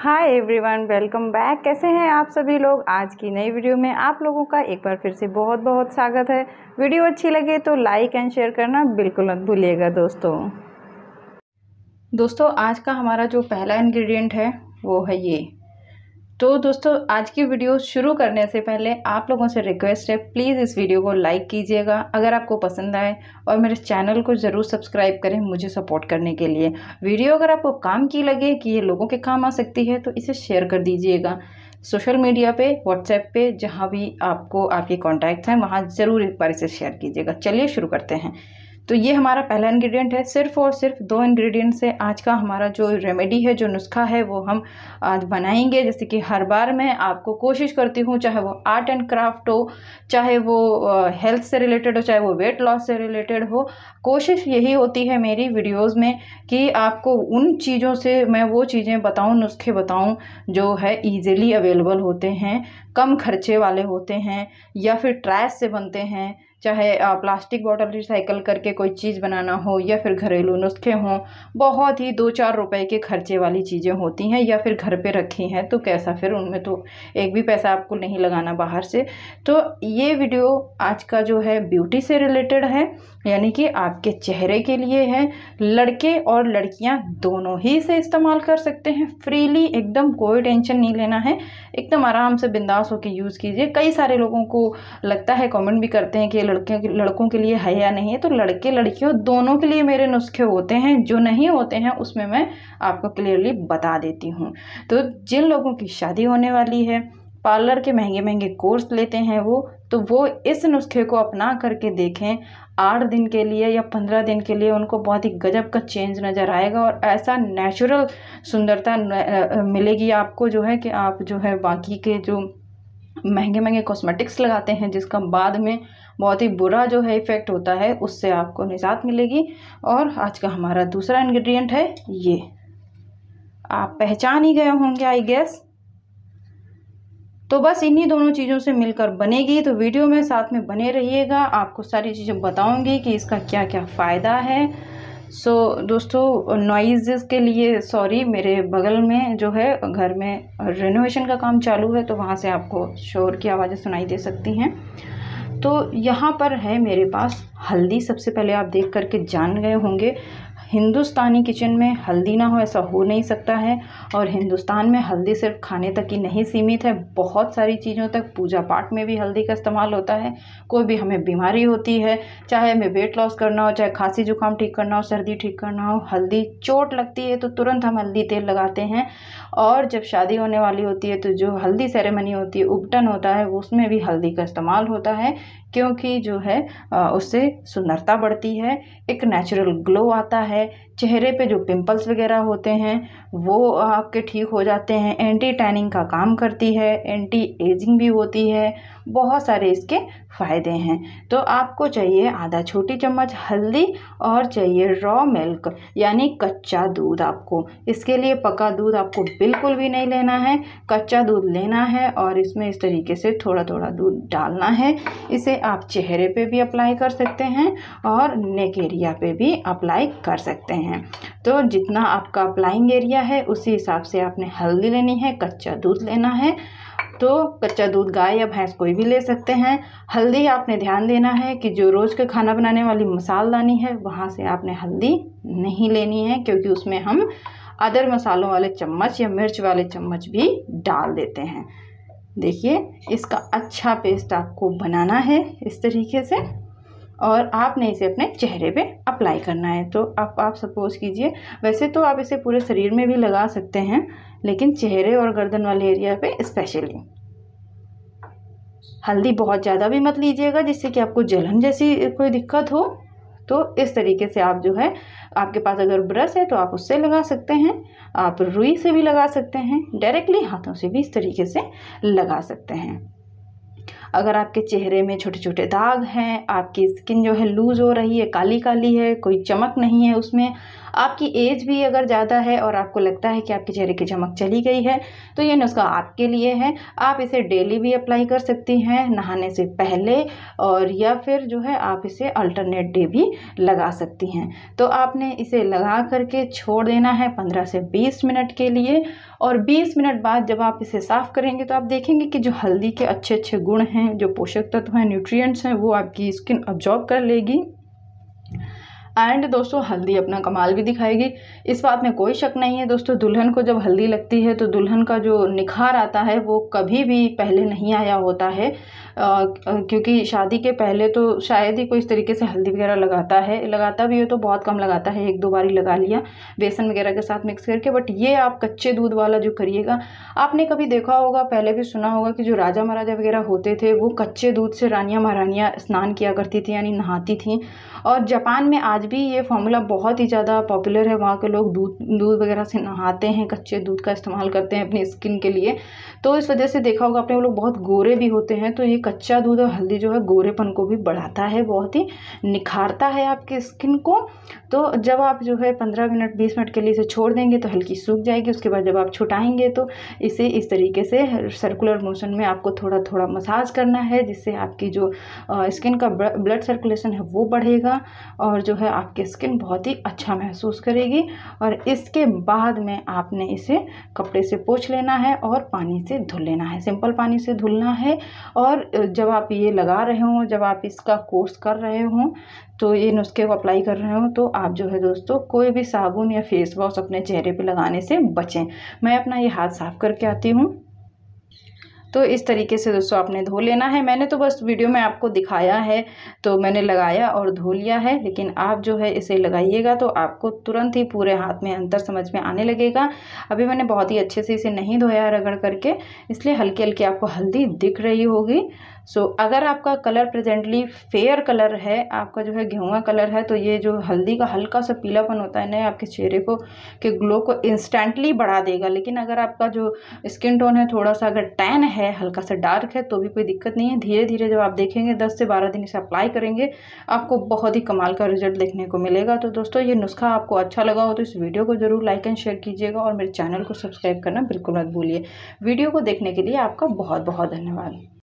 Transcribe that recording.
hi everyone welcome back कैसे हैं आप सभी लोग आज की नई वीडियो में आप लोगों का एक बार फिर से बहुत बहुत स्वागत है वीडियो अच्छी लगे तो लाइक एंड शेयर करना बिल्कुल मत भूलिएगा दोस्तों दोस्तों आज का हमारा जो पहला इंग्रेडिएंट है वो है ये तो दोस्तों आज की वीडियो शुरू करने से पहले आप लोगों से रिक्वेस्ट है प्लीज़ इस वीडियो को लाइक कीजिएगा अगर आपको पसंद आए और मेरे चैनल को ज़रूर सब्सक्राइब करें मुझे सपोर्ट करने के लिए वीडियो अगर आपको काम की लगे कि ये लोगों के काम आ सकती है तो इसे शेयर कर दीजिएगा सोशल मीडिया पे व्हाट्सएप पे जहाँ भी आपको आपके कॉन्टैक्ट हैं वहाँ ज़रूर एक बार इसे शेयर कीजिएगा चलिए शुरू करते हैं तो ये हमारा पहला इंग्रेडिएंट है सिर्फ और सिर्फ दो इंग्रेडिएंट से आज का हमारा जो रेमेडी है जो नुस्खा है वो हम आज बनाएंगे जैसे कि हर बार मैं आपको कोशिश करती हूँ चाहे वो आर्ट एंड क्राफ्ट हो चाहे वो हेल्थ से रिलेटेड हो चाहे वो वेट लॉस से रिलेटेड हो कोशिश यही होती है मेरी वीडियोज़ में कि आपको उन चीज़ों से मैं वो चीज़ें बताऊँ नुस्खे बताऊँ जो है ईज़िली अवेलेबल होते हैं कम खर्चे वाले होते हैं या फिर ट्रैश से बनते हैं चाहे प्लास्टिक बॉटल रिसाइकल करके कोई चीज़ बनाना हो या फिर घरेलू नुस्खे हों बहुत ही दो चार रुपए के खर्चे वाली चीज़ें होती हैं या फिर घर पे रखी हैं तो कैसा फिर उनमें तो एक भी पैसा आपको नहीं लगाना बाहर से तो ये वीडियो आज का जो है ब्यूटी से रिलेटेड है यानी कि आपके चेहरे के लिए है लड़के और लड़कियाँ दोनों ही इसे इस्तेमाल कर सकते हैं फ्रीली एकदम कोई टेंशन नहीं लेना है एकदम आराम से बिंदास होकर यूज़ कीजिए कई सारे लोगों को लगता है कॉमेंट भी करते हैं कि लड़के लड़कों के लिए है या नहीं है तो लड़के लड़कियों दोनों के लिए मेरे नुस्खे होते हैं जो नहीं होते हैं उसमें मैं आपको क्लियरली बता देती हूँ तो जिन लोगों की शादी होने वाली है पार्लर के महंगे महंगे कोर्स लेते हैं वो तो वो इस नुस्खे को अपना करके देखें आठ दिन के लिए या पंद्रह दिन के लिए उनको बहुत ही गजब का चेंज नज़र आएगा और ऐसा नेचुरल सुंदरता मिलेगी आपको जो है कि आप जो है बाकी के जो महंगे महंगे कॉस्मेटिक्स लगाते हैं जिसका बाद में बहुत ही बुरा जो है इफ़ेक्ट होता है उससे आपको निजात मिलेगी और आज का हमारा दूसरा इंग्रेडिएंट है ये आप पहचान ही गए होंगे आई गेस तो बस इन्हीं दोनों चीज़ों से मिलकर बनेगी तो वीडियो में साथ में बने रहिएगा आपको सारी चीज़ें बताऊंगी कि इसका क्या क्या फ़ायदा है सो दोस्तों नॉइज़ के लिए सॉरी मेरे बगल में जो है घर में रेनोवेशन का काम चालू है तो वहाँ से आपको शोर की आवाज़ें सुनाई दे सकती हैं तो यहाँ पर है मेरे पास हल्दी सबसे पहले आप देख करके जान गए होंगे हिंदुस्तानी किचन में हल्दी ना हो ऐसा हो नहीं सकता है और हिंदुस्तान में हल्दी सिर्फ खाने तक ही नहीं सीमित है बहुत सारी चीज़ों तक पूजा पाठ में भी हल्दी का इस्तेमाल होता है कोई भी हमें बीमारी होती है चाहे हमें वेट लॉस करना हो चाहे खांसी जुकाम ठीक करना हो सर्दी ठीक करना हो हल्दी चोट लगती है तो तुरंत हम हल्दी तेल लगाते हैं और जब शादी होने वाली होती है तो जो हल्दी सेरेमनी होती है उपटन होता है उसमें भी हल्दी का इस्तेमाल होता है क्योंकि जो है उससे सुंदरता बढ़ती है एक नेचुरल ग्लो आता है चेहरे पे जो पिंपल्स वगैरह होते हैं वो आपके ठीक हो जाते हैं एंटी टैनिंग का काम करती है एंटी एजिंग भी होती है बहुत सारे इसके फ़ायदे हैं तो आपको चाहिए आधा छोटी चम्मच हल्दी और चाहिए रॉ मिल्क यानी कच्चा दूध आपको इसके लिए पका दूध आपको बिल्कुल भी नहीं लेना है कच्चा दूध लेना है और इसमें इस तरीके से थोड़ा थोड़ा दूध डालना है इसे आप चेहरे पे भी अप्लाई कर सकते हैं और नेक एरिया पे भी अप्लाई कर सकते हैं तो जितना आपका अप्लाइंग एरिया है उसी हिसाब से आपने हल्दी लेनी है कच्चा दूध लेना है तो कच्चा दूध गाय या भैंस कोई भी ले सकते हैं हल्दी आपने ध्यान देना है कि जो रोज़ का खाना बनाने वाली मसालदानी है वहाँ से आपने हल्दी नहीं लेनी है क्योंकि उसमें हम अदर मसालों वाले चम्मच या मिर्च वाले चम्मच भी डाल देते हैं देखिए इसका अच्छा पेस्ट आपको बनाना है इस तरीके से और आपने इसे अपने चेहरे पे अप्लाई करना है तो अब आप सपोज़ कीजिए वैसे तो आप इसे पूरे शरीर में भी लगा सकते हैं लेकिन चेहरे और गर्दन वाले एरिया पे स्पेशली हल्दी बहुत ज़्यादा भी मत लीजिएगा जिससे कि आपको जलन जैसी कोई दिक्कत हो तो इस तरीके से आप जो है आपके पास अगर ब्रश है तो आप उससे लगा सकते हैं आप रुई से भी लगा सकते हैं डायरेक्टली हाथों से भी इस तरीके से लगा सकते हैं अगर आपके चेहरे में छोटे छोटे दाग हैं आपकी स्किन जो है लूज़ हो रही है काली काली है कोई चमक नहीं है उसमें आपकी एज भी अगर ज़्यादा है और आपको लगता है कि आपके चेहरे की चमक चली गई है तो ये नुस्खा आपके लिए है आप इसे डेली भी अप्लाई कर सकती हैं नहाने से पहले और या फिर जो है आप इसे अल्टरनेट डे भी लगा सकती हैं तो आपने इसे लगा करके छोड़ देना है पंद्रह से बीस मिनट के लिए और 20 मिनट बाद जब आप इसे साफ़ करेंगे तो आप देखेंगे कि जो हल्दी के अच्छे अच्छे गुण हैं जो पोषक तत्व हैं न्यूट्रिएंट्स हैं वो आपकी स्किन अब्जॉर्ब कर लेगी एंड दोस्तों हल्दी अपना कमाल भी दिखाएगी इस बात में कोई शक नहीं है दोस्तों दुल्हन को जब हल्दी लगती है तो दुल्हन का जो निखार आता है वो कभी भी पहले नहीं आया होता है क्योंकि शादी के पहले तो शायद ही कोई इस तरीके से हल्दी वगैरह लगाता है लगाता भी हो तो बहुत कम लगाता है एक दो बार ही लगा लिया बेसन वगैरह के साथ मिक्स करके बट ये आप कच्चे दूध वाला जो करिएगा आपने कभी देखा होगा पहले भी सुना होगा कि जो राजा महाराजा वगैरह होते थे वो कच्चे दूध से रानियाँ महारानियाँ स्नान किया करती थी यानी नहाती थी और जापान में आज भी ये फॉर्मूला बहुत ही ज़्यादा पॉपुलर है वहाँ के लोग दूध दूध वगैरह से नहाते हैं कच्चे दूध का इस्तेमाल करते हैं अपनी स्किन के लिए तो इस वजह से देखा होगा अपने लोग बहुत गोरे भी होते हैं तो ये कच्चा दूध और हल्दी जो है गोरेपन को भी बढ़ाता है बहुत ही निखारता है आपके स्किन को तो जब आप जो है पंद्रह मिनट बीस मिनट के लिए इसे छोड़ देंगे तो हल्की सूख जाएगी उसके बाद जब आप छुटाएंगे तो इसे इस तरीके से सर्कुलर मोशन में आपको थोड़ा थोड़ा मसाज करना है जिससे आपकी जो स्किन का ब्लड सर्कुलेशन है वो बढ़ेगा और जो है आपकी स्किन बहुत ही अच्छा महसूस करेगी और इसके बाद में आपने इसे कपड़े से पोछ लेना है और पानी से धुल लेना है सिंपल पानी से धुलना है और जब आप ये लगा रहे हों जब आप इसका कोर्स कर रहे हों तो ये नुस्खे को अप्लाई कर रहे हों तो आप जो है दोस्तों कोई भी साबुन या फेस वॉश अपने चेहरे पे लगाने से बचें मैं अपना ये हाथ साफ़ करके आती हूँ तो इस तरीके से दोस्तों आपने धो लेना है मैंने तो बस वीडियो में आपको दिखाया है तो मैंने लगाया और धो लिया है लेकिन आप जो है इसे लगाइएगा तो आपको तुरंत ही पूरे हाथ में अंतर समझ में आने लगेगा अभी मैंने बहुत ही अच्छे से इसे नहीं धोया है रगड़ करके इसलिए हल्की हल्की आपको हल्दी दिख रही होगी सो so, अगर आपका कलर प्रेजेंटली फेयर कलर है आपका जो है गेहूँ कलर है तो ये जो हल्दी का हल्का सा पीलापन होता है ना आपके चेहरे को के ग्लो को इंस्टेंटली बढ़ा देगा लेकिन अगर आपका जो स्किन टोन है थोड़ा सा अगर टैन है हल्का सा डार्क है तो भी कोई दिक्कत नहीं है धीरे धीरे जब आप देखेंगे दस से बारह दिन इसे अप्लाई करेंगे आपको बहुत ही कमाल का रिजल्ट देखने को मिलेगा तो दोस्तों ये नुस्खा आपको अच्छा लगा हो तो इस वीडियो को ज़रूर लाइक एंड शेयर कीजिएगा और मेरे चैनल को सब्सक्राइब करना बिल्कुल मत भूलिए वीडियो को देखने के लिए आपका बहुत बहुत धन्यवाद